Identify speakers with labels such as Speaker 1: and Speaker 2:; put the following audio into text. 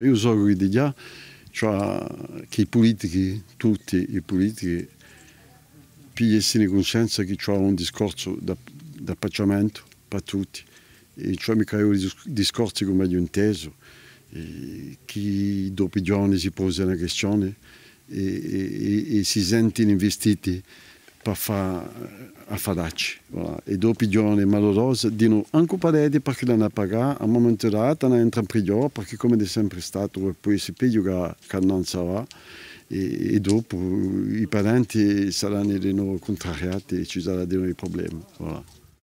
Speaker 1: Io so che di già, cioè che i politici, tutti i politici, pigliassero in coscienza che c'è un discorso d'appacciamento per tutti, e cioè mica io discorsi come gli inteso, che dopo i giorni si posano questioni e, e, e si sentono investiti per fare affadacci. Voilà. E dopo i giorni malorosi dicono anche pareti perché non l'hanno pagato, a un momento dato hanno entrato in prigione perché come è sempre stato poi si piglia che non sarà e, e dopo i parenti saranno di nuovo contrariati e ci saranno dei problemi. Voilà.